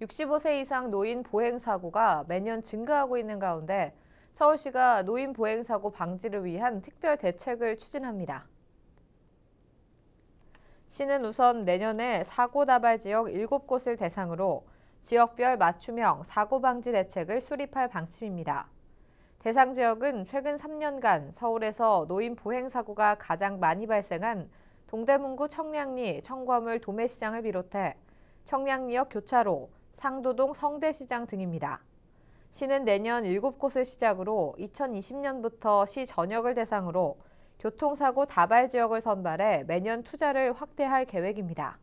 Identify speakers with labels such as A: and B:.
A: 65세 이상 노인 보행 사고가 매년 증가하고 있는 가운데 서울시가 노인 보행 사고 방지를 위한 특별 대책을 추진합니다. 시는 우선 내년에 사고 다발 지역 7곳을 대상으로 지역별 맞춤형 사고 방지 대책을 수립할 방침입니다. 대상 지역은 최근 3년간 서울에서 노인 보행 사고가 가장 많이 발생한 동대문구 청량리 청과물 도매시장을 비롯해 청량리역 교차로, 상도동 성대시장 등입니다. 시는 내년 7곳을 시작으로 2020년부터 시 전역을 대상으로 교통사고 다발 지역을 선발해 매년 투자를 확대할 계획입니다.